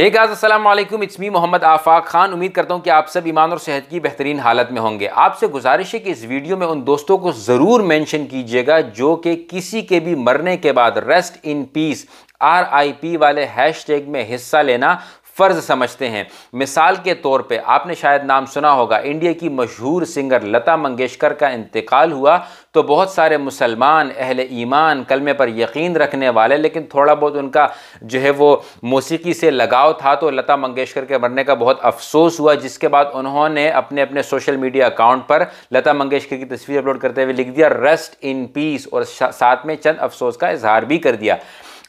हे guys असलम it's me Mohammad Afaq Khan उम्मीद करता हूँ कि आप सब ईमान और सेहत की बेहतरीन हालत में होंगे आपसे गुजारिश है कि इस वीडियो में उन दोस्तों को ज़रूर मेंशन कीजिएगा जो कि किसी के भी मरने के बाद rest in peace R I P वाले हैश टैग में हिस्सा लेना फ़र्ज़ समझते हैं मिसाल के तौर पे आपने शायद नाम सुना होगा इंडिया की मशहूर सिंगर लता मंगेशकर का इंतकाल हुआ तो बहुत सारे मुसलमान अहल ईमान कलमे पर यकीन रखने वाले लेकिन थोड़ा बहुत उनका जो है वो मौसीकी से लगाव था तो लता मंगेशकर के मरने का बहुत अफसोस हुआ जिसके बाद उन्होंने अपने अपने सोशल मीडिया अकाउंट पर लता मंगेशकर की तस्वीर अपलोड करते हुए लिख दिया रेस्ट इन पीस और साथ में चंद अफसोस का इजहार भी कर दिया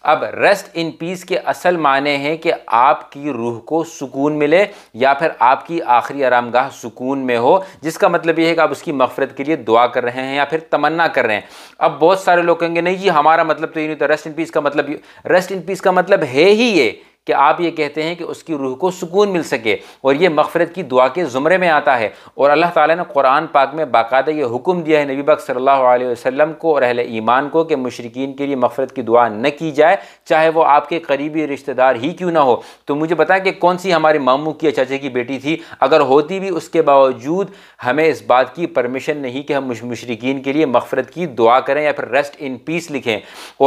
अब रेस्ट इन पीस के असल माने हैं कि आपकी रूह को सुकून मिले या फिर आपकी आखिरी आरामगाह सुकून में हो जिसका मतलब यह है कि आप उसकी मफ़रत के लिए दुआ कर रहे हैं या फिर तमन्ना कर रहे हैं अब बहुत सारे लोग कहेंगे नहीं जी हमारा मतलब तो ये नहीं तो रेस्ट इन पीस का मतलब रेस्ट इन पीस का मतलब है ही ये कि आप ये कहते हैं कि उसकी रूह को सुकून मिल सके और ये मफ़रत की दुआ के ज़ुमरे में आता है और अल्लाह ताला ने कुरान पाक में बाकायदा ये हुक्म दिया है नबी पाक सल्लल्लाहु अलैहि वसल्लम को और अहल ईमान को कि मशरकिन के लिए मफ़रत की दुआ न की जाए चाहे वो आपके करीबी रिश्तेदार ही क्यों ना हो तो मुझे बताएं कि कौन सी हमारे मामू की चाचे की बेटी थी अगर होती भी उसके बावजूद हमें इस बात की परमिशन नहीं कि हम मशरकिन के लिए मफफ़रत की दुआ करें या फिर रेस्ट इन पीस लिखें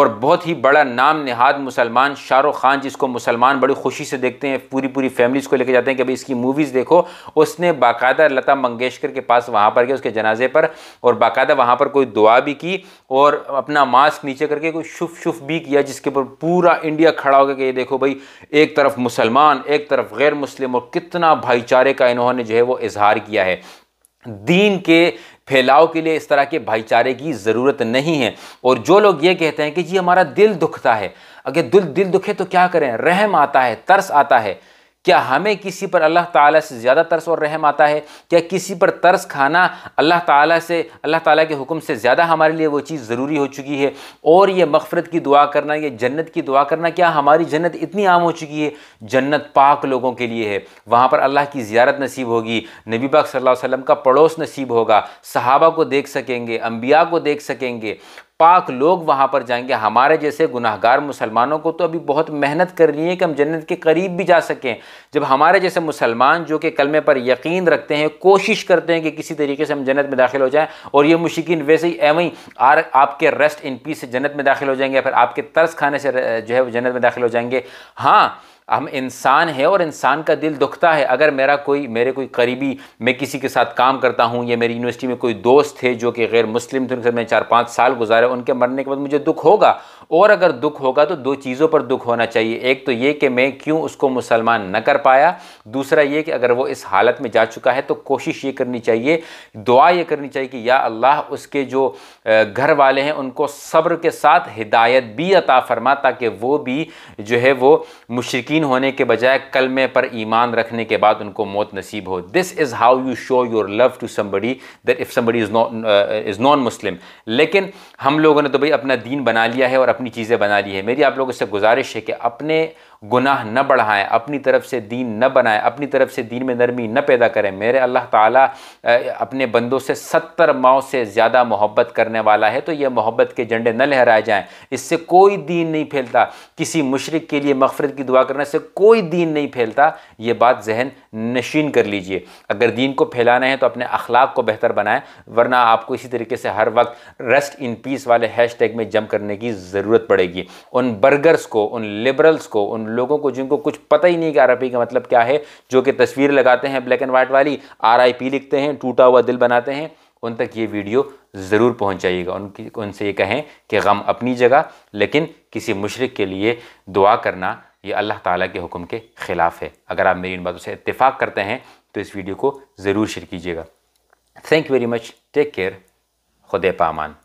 और बहुत ही बड़ा नाम नहाद मुसलमान शाहरुख खान जिसको मुसलमान सलमान बड़ी खुशी से देखते हैं पूरी पूरी फैमिलीज़ को लेके जाते हैं कि भाई इसकी मूवीज़ देखो उसने बाकायदा लता मंगेशकर के पास वहाँ पर गया उसके जनाजे पर और बाकायदा वहाँ पर कोई दुआ भी की और अपना मास्क नीचे करके कोई शुफ शुफ भी किया जिसके ऊपर पूरा इंडिया खड़ा हो गया कि ये देखो भाई एक तरफ मुसलमान एक तरफ गैर मुस्लिम और कितना भाईचारे का इन्होंने जो है वो इजहार किया है दीन के फैलाव के लिए इस तरह के भाईचारे की ज़रूरत नहीं है और जो लोग ये कहते हैं कि जी हमारा दिल दुखता है अगर दिल दिल दुखे तो क्या करें रहम आता है तरस आता है क्या हमें किसी पर अल्लाह ताला से ज़्यादा तरस और रहम आता है क्या किसी पर तरस खाना अल्लाह ताला से अल्लाह ताला के हुक्म से ज़्यादा हमारे लिए वो चीज़ ज़रूरी हो चुकी है और ये मफ़रत की दुआ करना ये जन्नत की दुआ करना क्या हमारी जन्नत इतनी आम हो चुकी है जन्नत पाक लोगों के लिए है वहाँ पर अल्लाह की ज़्यारत नसीब होगी नबी पाक सल्ला वसम का पड़ोस नसीब होगा सहाबा को देख सकेंगे अम्बिया को देख सकेंगे पाक लोग वहाँ पर जाएंगे हमारे जैसे गुनाहगार मुसलमानों को तो अभी बहुत मेहनत कर रही है कि हम जन्नत के करीब भी जा सकें जब हमारे जैसे मुसलमान जो कि कलमे पर यकीन रखते हैं कोशिश करते हैं कि किसी तरीके से हम जन्नत में दाखिल हो जाएं और ये मुशिकिन वैसे ही एवं आर आपके रेस्ट इन पीस से जन्नत में दाखिल हो जाएंगे या फिर आपके तर्स खाने से जो है वो जन्नत में दाखिल हो जाएंगे हाँ हम इंसान हैं और इंसान का दिल दुखता है अगर मेरा कोई मेरे कोई करीबी मैं किसी के साथ काम करता हूँ या मेरी यूनिवर्सिटी में कोई दोस्त थे जो कि गैर मुस्लिम थे उनके साथ मैंने चार पाँच साल गुजारे उनके मरने के बाद मुझे दुख होगा और अगर दुख होगा तो दो चीज़ों पर दुख होना चाहिए एक तो ये कि मैं क्यों उसको मुसलमान न कर पाया दूसरा ये कि अगर वो इस हालत में जा चुका है तो कोशिश ये करनी चाहिए दुआ ये करनी चाहिए कि या अल्लाह उसके जो घर वाले हैं उनको सब्र के साथ हिदायत भी अता फरमा ताकि वो भी जो है वो मुशरकिन होने के बजाय कलमे पर ईमान रखने के बाद उनको मौत नसीब हो this is how you show your love to somebody that if somebody is non Muslim लेकिन हम लोगों ने तो भाई अपना दीन बना लिया है और अपने अपनी चीज़ें बना ली है मेरी आप लोगों से गुजारिश है कि अपने गुनाह न बढ़ाएं अपनी तरफ से दीन न बनाएं अपनी तरफ से दीन में नरमी न पैदा करें मेरे अल्लाह ताला अपने बंदों से सत्तर माओ से ज़्यादा मोहब्बत करने वाला है तो यह मोहब्बत के झंडे न लहराए जाएं इससे कोई दीन नहीं फैलता किसी मशरक़ के लिए मफ़रत की दुआ करने से कोई दीन नहीं फैलता ये बात जहन नशीन कर लीजिए अगर दीन को फैलाना है तो अपने अखलाक को बेहतर बनाएं वरना आपको इसी तरीके से हर वक्त रेस्ट इन पीस वाले हैश में जम करने की ज़रूरत पड़ेगी उन बर्गर्स को उन लिबरल्स को उन लोगों को जिनको कुछ पता ही नहीं कि आर का मतलब क्या है जो कि तस्वीर लगाते हैं ब्लैक एंड वाइट वाली आर लिखते हैं टूटा हुआ दिल बनाते हैं उन तक ये वीडियो ज़रूर पहुँचाइएगा उनकी उनसे ये कहें कि गम अपनी जगह लेकिन किसी मुशरक के लिए दुआ करना ये अल्लाह ताला के हुक्म के ख़िलाफ़ है अगर आप मेरी इन बातों से इतफ़ाक़ करते हैं तो इस वीडियो को ज़रूर शेयर कीजिएगा thank you very much take care खुद पामान